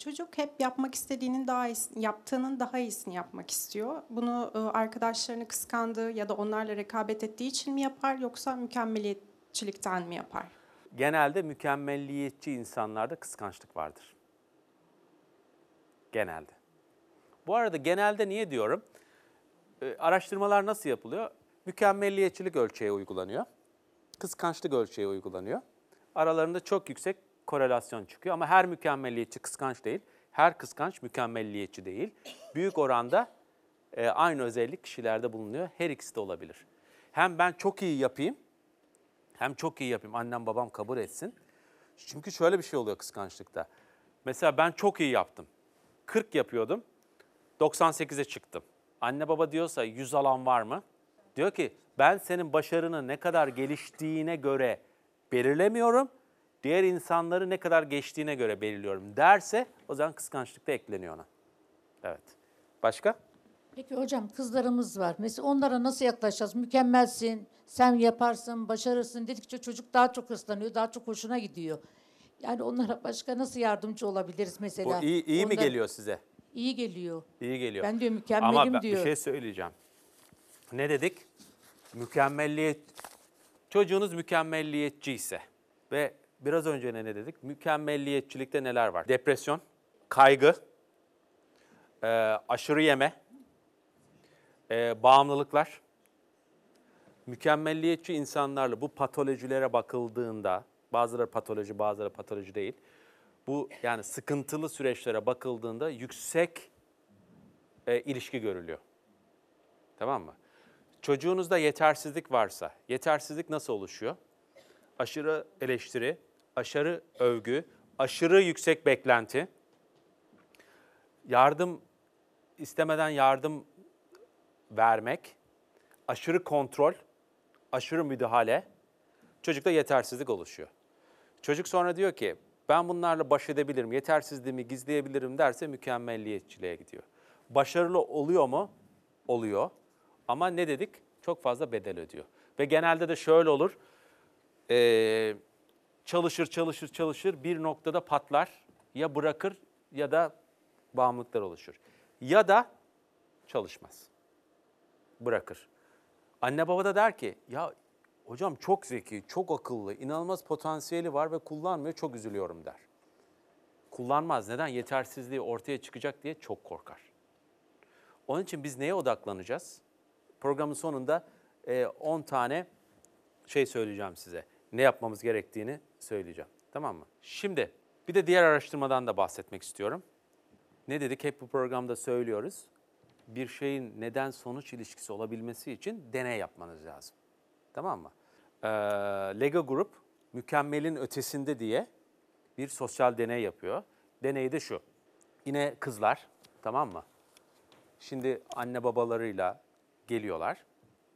Çocuk hep yapmak istediğinin daha iyisini, yaptığının daha iyisini yapmak istiyor. Bunu arkadaşlarını kıskandığı ya da onlarla rekabet ettiği için mi yapar yoksa mükemmeliyetçilikten mi yapar? Genelde mükemmelliyetçi insanlarda kıskançlık vardır. Genelde. Bu arada genelde niye diyorum? araştırmalar nasıl yapılıyor? Mükemmelliyetçilik ölçeği uygulanıyor. Kıskançlık ölçeği uygulanıyor. Aralarında çok yüksek korelasyon çıkıyor. Ama her mükemmelliyetçi kıskanç değil. Her kıskanç mükemmelliyetçi değil. Büyük oranda e, aynı özellik kişilerde bulunuyor. Her ikisi de olabilir. Hem ben çok iyi yapayım, hem çok iyi yapayım. Annem babam kabul etsin. Çünkü şöyle bir şey oluyor kıskançlıkta. Mesela ben çok iyi yaptım. 40 yapıyordum. 98'e çıktım. Anne baba diyorsa 100 alan var mı? Diyor ki ben senin başarını ne kadar geliştiğine göre belirlemiyorum diğer insanları ne kadar geçtiğine göre belirliyorum derse o zaman kıskançlık da ekleniyor ona. Evet. Başka? Peki hocam kızlarımız var. Mesela onlara nasıl yaklaşacağız? Mükemmelsin, sen yaparsın, başarırsın dedikçe çocuk daha çok hırslanıyor, daha çok hoşuna gidiyor. Yani onlara başka nasıl yardımcı olabiliriz mesela? Bu iyi, iyi Ondan... mi geliyor size? İyi geliyor. İyi geliyor. Ben diyor mükemmelim Ama ben diyor. Ama bir şey söyleyeceğim. Ne dedik? Mükemmelliyet. Çocuğunuz mükemmelliyetçi ise ve Biraz önce ne ne dedik? Mükemmelliyetçilikte neler var? Depresyon, kaygı, e, aşırı yeme, e, bağımlılıklar. Mükemmelliyetçi insanlarla bu patolojilere bakıldığında, bazıları patoloji, bazıları patoloji değil. Bu yani sıkıntılı süreçlere bakıldığında yüksek e, ilişki görülüyor. Tamam mı? Çocuğunuzda yetersizlik varsa, yetersizlik nasıl oluşuyor? Aşırı eleştiri, aşırı övgü, aşırı yüksek beklenti, yardım istemeden yardım vermek, aşırı kontrol, aşırı müdahale, çocukta yetersizlik oluşuyor. Çocuk sonra diyor ki ben bunlarla baş edebilirim, yetersizliğimi gizleyebilirim derse mükemmelliyetçiliğe gidiyor. Başarılı oluyor mu? Oluyor. Ama ne dedik? Çok fazla bedel ödüyor. Ve genelde de şöyle olur. Ee, çalışır çalışır çalışır bir noktada patlar ya bırakır ya da bağımlılıklar oluşur. Ya da çalışmaz. Bırakır. Anne baba da der ki ya hocam çok zeki, çok akıllı, inanılmaz potansiyeli var ve kullanmıyor çok üzülüyorum der. Kullanmaz. Neden? Yetersizliği ortaya çıkacak diye çok korkar. Onun için biz neye odaklanacağız? Programın sonunda 10 e, tane şey söyleyeceğim size ne yapmamız gerektiğini söyleyeceğim. Tamam mı? Şimdi bir de diğer araştırmadan da bahsetmek istiyorum. Ne dedik? Hep bu programda söylüyoruz. Bir şeyin neden sonuç ilişkisi olabilmesi için deney yapmanız lazım. Tamam mı? Ee, Lego Group mükemmelin ötesinde diye bir sosyal deney yapıyor. Deney de şu. Yine kızlar tamam mı? Şimdi anne babalarıyla geliyorlar.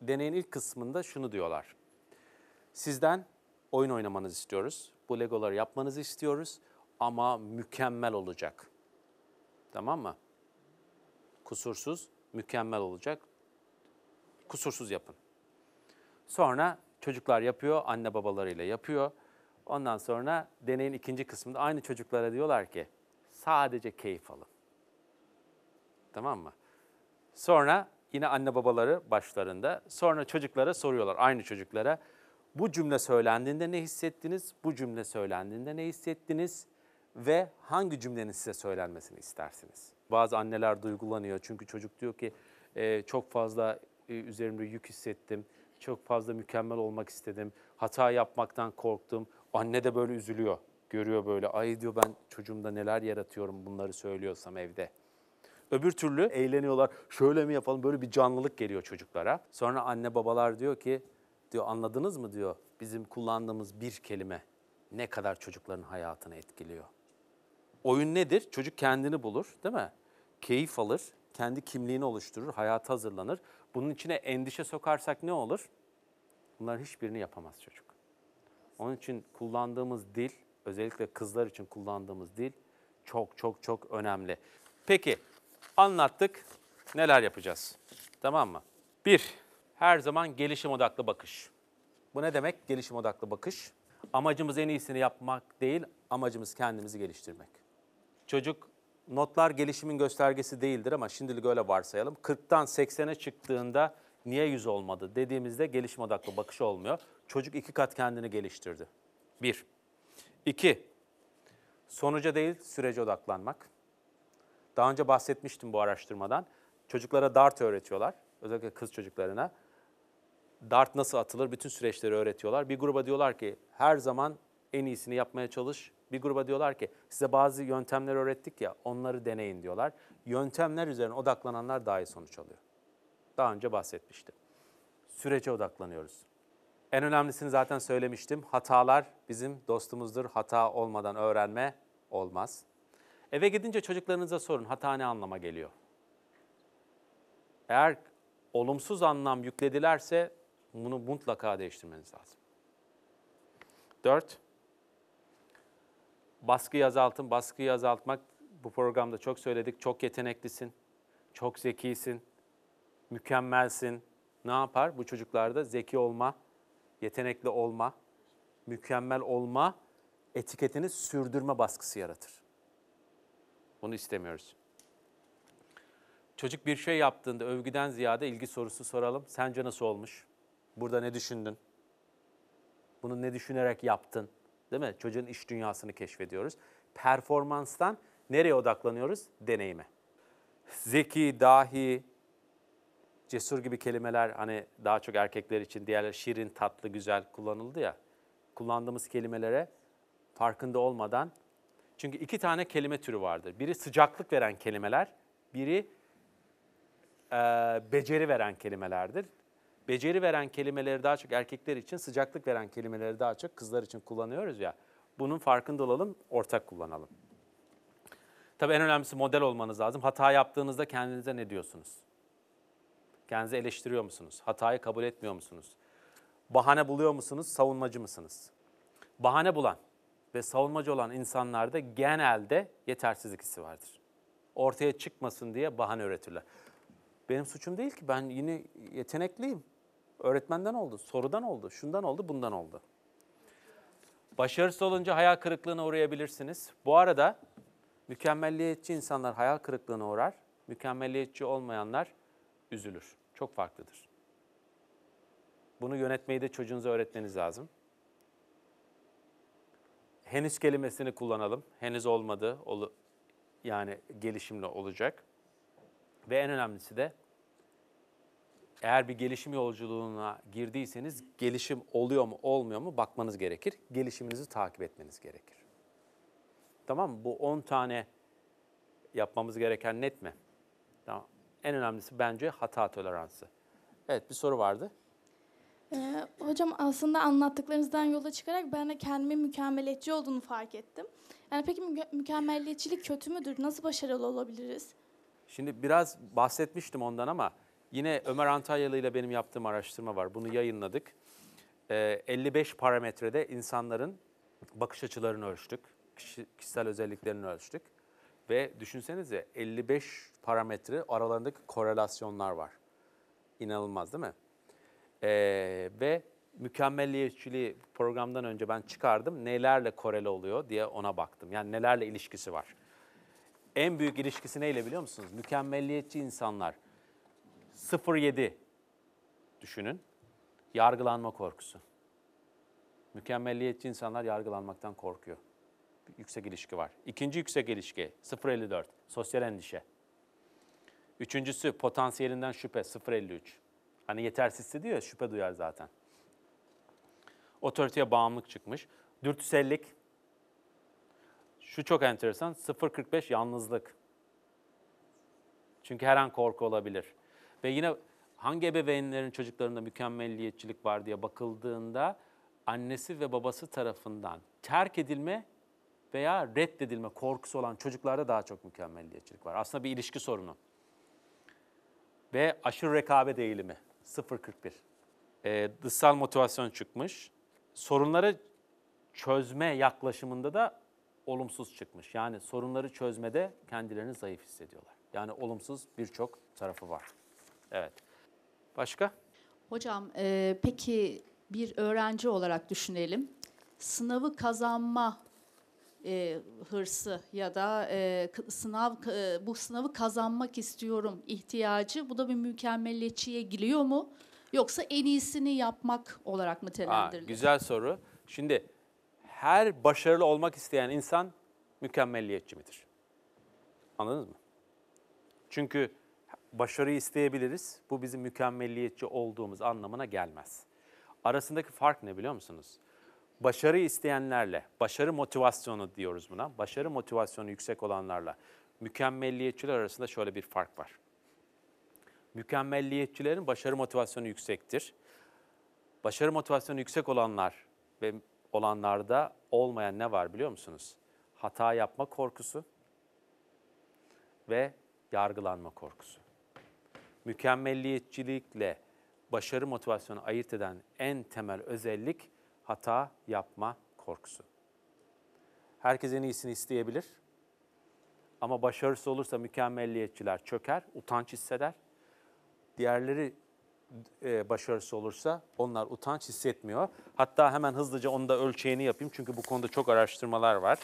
Deneyin ilk kısmında şunu diyorlar. Sizden oyun oynamanızı istiyoruz. Bu legoları yapmanızı istiyoruz ama mükemmel olacak. Tamam mı? Kusursuz, mükemmel olacak. Kusursuz yapın. Sonra çocuklar yapıyor, anne babalarıyla yapıyor. Ondan sonra deneyin ikinci kısmında aynı çocuklara diyorlar ki sadece keyif alın. Tamam mı? Sonra yine anne babaları başlarında. Sonra çocuklara soruyorlar, aynı çocuklara. Bu cümle söylendiğinde ne hissettiniz? Bu cümle söylendiğinde ne hissettiniz? Ve hangi cümlenin size söylenmesini istersiniz? Bazı anneler duygulanıyor çünkü çocuk diyor ki e, çok fazla e, üzerimde yük hissettim, çok fazla mükemmel olmak istedim, hata yapmaktan korktum. Anne de böyle üzülüyor, görüyor böyle ay diyor ben çocuğumda neler yaratıyorum bunları söylüyorsam evde. Öbür türlü eğleniyorlar. Şöyle mi yapalım? Böyle bir canlılık geliyor çocuklara. Sonra anne babalar diyor ki Diyor anladınız mı diyor bizim kullandığımız bir kelime ne kadar çocukların hayatını etkiliyor. Oyun nedir? Çocuk kendini bulur değil mi? Keyif alır, kendi kimliğini oluşturur, hayata hazırlanır. Bunun içine endişe sokarsak ne olur? Bunların hiçbirini yapamaz çocuk. Onun için kullandığımız dil, özellikle kızlar için kullandığımız dil çok çok çok önemli. Peki anlattık neler yapacağız? Tamam mı? Bir, her zaman gelişim odaklı bakış. Bu ne demek gelişim odaklı bakış? Amacımız en iyisini yapmak değil, amacımız kendimizi geliştirmek. Çocuk notlar gelişimin göstergesi değildir ama şimdilik öyle varsayalım. 40'tan 80'e çıktığında niye 100 olmadı dediğimizde gelişim odaklı bakış olmuyor. Çocuk iki kat kendini geliştirdi. Bir. İki. Sonuca değil sürece odaklanmak. Daha önce bahsetmiştim bu araştırmadan. Çocuklara dart öğretiyorlar. Özellikle kız çocuklarına dart nasıl atılır bütün süreçleri öğretiyorlar. Bir gruba diyorlar ki her zaman en iyisini yapmaya çalış. Bir gruba diyorlar ki size bazı yöntemler öğrettik ya onları deneyin diyorlar. Yöntemler üzerine odaklananlar daha iyi sonuç alıyor. Daha önce bahsetmiştim. Sürece odaklanıyoruz. En önemlisini zaten söylemiştim. Hatalar bizim dostumuzdur. Hata olmadan öğrenme olmaz. Eve gidince çocuklarınıza sorun hata ne anlama geliyor? Eğer olumsuz anlam yükledilerse bunu mutlaka değiştirmeniz lazım. Dört, Baskıyı azaltın. Baskıyı azaltmak bu programda çok söyledik. Çok yeteneklisin, çok zekisin, mükemmelsin. Ne yapar? Bu çocuklarda zeki olma, yetenekli olma, mükemmel olma etiketini sürdürme baskısı yaratır. Bunu istemiyoruz. Çocuk bir şey yaptığında övgüden ziyade ilgi sorusu soralım. Sence nasıl olmuş? Burada ne düşündün? Bunu ne düşünerek yaptın? Değil mi? Çocuğun iş dünyasını keşfediyoruz. Performanstan nereye odaklanıyoruz? Deneyime. Zeki, dahi, cesur gibi kelimeler hani daha çok erkekler için diğerler şirin, tatlı, güzel kullanıldı ya. Kullandığımız kelimelere farkında olmadan çünkü iki tane kelime türü vardır. Biri sıcaklık veren kelimeler, biri e, beceri veren kelimelerdir beceri veren kelimeleri daha çok erkekler için, sıcaklık veren kelimeleri daha çok kızlar için kullanıyoruz ya. Bunun farkında olalım, ortak kullanalım. Tabii en önemlisi model olmanız lazım. Hata yaptığınızda kendinize ne diyorsunuz? Kendinizi eleştiriyor musunuz? Hatayı kabul etmiyor musunuz? Bahane buluyor musunuz? Savunmacı mısınız? Bahane bulan ve savunmacı olan insanlarda genelde yetersizlik hissi vardır. Ortaya çıkmasın diye bahane üretirler. Benim suçum değil ki ben yine yetenekliyim. Öğretmenden oldu, sorudan oldu, şundan oldu, bundan oldu. Başarısız olunca hayal kırıklığına uğrayabilirsiniz. Bu arada mükemmelliyetçi insanlar hayal kırıklığına uğrar, mükemmelliyetçi olmayanlar üzülür. Çok farklıdır. Bunu yönetmeyi de çocuğunuza öğretmeniz lazım. Henüz kelimesini kullanalım. Henüz olmadı, ol yani gelişimle olacak. Ve en önemlisi de eğer bir gelişim yolculuğuna girdiyseniz gelişim oluyor mu olmuyor mu bakmanız gerekir. Gelişiminizi takip etmeniz gerekir. Tamam mı? Bu 10 tane yapmamız gereken net mi? Tamam. En önemlisi bence hata toleransı. Evet bir soru vardı. Ee, hocam aslında anlattıklarınızdan yola çıkarak ben de kendimi mükemmeliyetçi olduğunu fark ettim. Yani peki mü- mükemmeliyetçilik kötü müdür? Nasıl başarılı olabiliriz? Şimdi biraz bahsetmiştim ondan ama Yine Ömer Antalyalı ile benim yaptığım araştırma var. Bunu yayınladık. E, ee, 55 parametrede insanların bakış açılarını ölçtük. Kişi, kişisel özelliklerini ölçtük. Ve düşünsenize 55 parametre aralarındaki korelasyonlar var. İnanılmaz değil mi? E, ve mükemmelliyetçiliği programdan önce ben çıkardım. Nelerle korele oluyor diye ona baktım. Yani nelerle ilişkisi var. En büyük ilişkisi neyle biliyor musunuz? Mükemmelliyetçi insanlar 07 düşünün. Yargılanma korkusu. Mükemmelliyetçi insanlar yargılanmaktan korkuyor. Bir yüksek ilişki var. İkinci yüksek ilişki 054 sosyal endişe. Üçüncüsü potansiyelinden şüphe 053. Hani yetersizse diyor şüphe duyar zaten. Otoriteye bağımlılık çıkmış. Dürtüsellik. Şu çok enteresan 045 yalnızlık. Çünkü her an korku olabilir. Ve yine hangi ebeveynlerin çocuklarında mükemmelliyetçilik var diye bakıldığında annesi ve babası tarafından terk edilme veya reddedilme korkusu olan çocuklarda daha çok mükemmelliyetçilik var. Aslında bir ilişki sorunu. Ve aşırı rekabet eğilimi 0.41. Ee, dışsal motivasyon çıkmış. Sorunları çözme yaklaşımında da olumsuz çıkmış. Yani sorunları çözmede kendilerini zayıf hissediyorlar. Yani olumsuz birçok tarafı var. Evet. Başka? Hocam e, peki bir öğrenci olarak düşünelim. Sınavı kazanma e, hırsı ya da e, sınav e, bu sınavı kazanmak istiyorum ihtiyacı bu da bir mükemmeliyetçiye giriyor mu? Yoksa en iyisini yapmak olarak mı telendiriliyor? güzel soru. Şimdi her başarılı olmak isteyen insan mükemmelliyetçi midir? Anladınız mı? Çünkü Başarı isteyebiliriz. Bu bizim mükemmelliyetçi olduğumuz anlamına gelmez. Arasındaki fark ne biliyor musunuz? Başarı isteyenlerle, başarı motivasyonu diyoruz buna. Başarı motivasyonu yüksek olanlarla mükemmelliyetçiler arasında şöyle bir fark var. Mükemmelliyetçilerin başarı motivasyonu yüksektir. Başarı motivasyonu yüksek olanlar ve olanlarda olmayan ne var biliyor musunuz? Hata yapma korkusu ve yargılanma korkusu mükemmelliyetçilikle başarı motivasyonu ayırt eden en temel özellik hata yapma korkusu. Herkes en iyisini isteyebilir ama başarısı olursa mükemmelliyetçiler çöker, utanç hisseder. Diğerleri e, başarısı olursa onlar utanç hissetmiyor. Hatta hemen hızlıca onu da ölçeğini yapayım çünkü bu konuda çok araştırmalar var.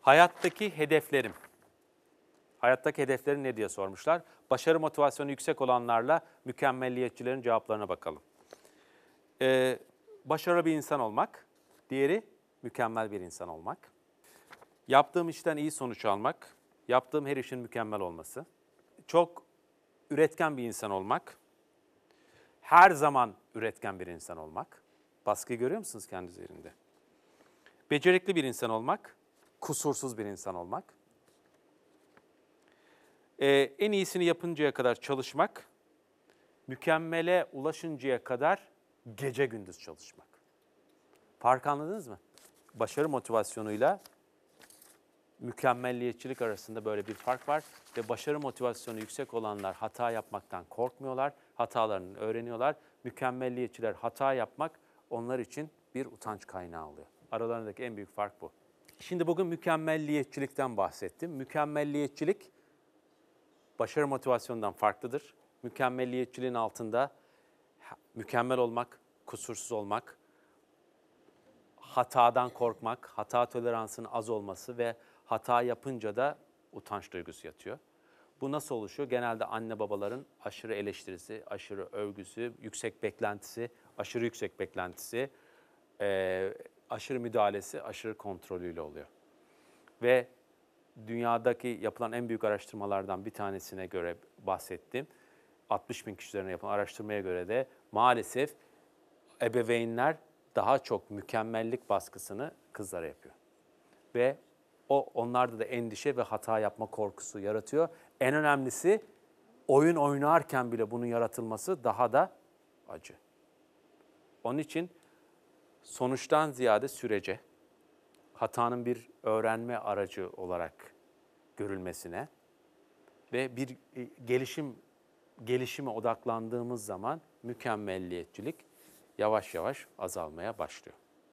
Hayattaki hedeflerim hayattaki hedeflerin ne diye sormuşlar. Başarı motivasyonu yüksek olanlarla mükemmelliyetçilerin cevaplarına bakalım. Ee, başarılı bir insan olmak, diğeri mükemmel bir insan olmak. Yaptığım işten iyi sonuç almak, yaptığım her işin mükemmel olması. Çok üretken bir insan olmak, her zaman üretken bir insan olmak. Baskı görüyor musunuz kendi üzerinde? Becerikli bir insan olmak, kusursuz bir insan olmak e, en iyisini yapıncaya kadar çalışmak, mükemmele ulaşıncaya kadar gece gündüz çalışmak. Fark anladınız mı? Başarı motivasyonuyla mükemmelliyetçilik arasında böyle bir fark var ve başarı motivasyonu yüksek olanlar hata yapmaktan korkmuyorlar, hatalarını öğreniyorlar. Mükemmelliyetçiler hata yapmak onlar için bir utanç kaynağı oluyor. Aralarındaki en büyük fark bu. Şimdi bugün mükemmelliyetçilikten bahsettim. Mükemmelliyetçilik başarı motivasyonundan farklıdır. Mükemmelliyetçiliğin altında mükemmel olmak, kusursuz olmak, hatadan korkmak, hata toleransının az olması ve hata yapınca da utanç duygusu yatıyor. Bu nasıl oluşuyor? Genelde anne babaların aşırı eleştirisi, aşırı övgüsü, yüksek beklentisi, aşırı yüksek beklentisi, aşırı müdahalesi, aşırı kontrolüyle oluyor. Ve dünyadaki yapılan en büyük araştırmalardan bir tanesine göre bahsettim. 60 bin kişi yapılan araştırmaya göre de maalesef ebeveynler daha çok mükemmellik baskısını kızlara yapıyor. Ve o onlarda da endişe ve hata yapma korkusu yaratıyor. En önemlisi oyun oynarken bile bunun yaratılması daha da acı. Onun için sonuçtan ziyade sürece, hatanın bir öğrenme aracı olarak görülmesine ve bir e, gelişim gelişime odaklandığımız zaman mükemmelliyetçilik yavaş yavaş azalmaya başlıyor.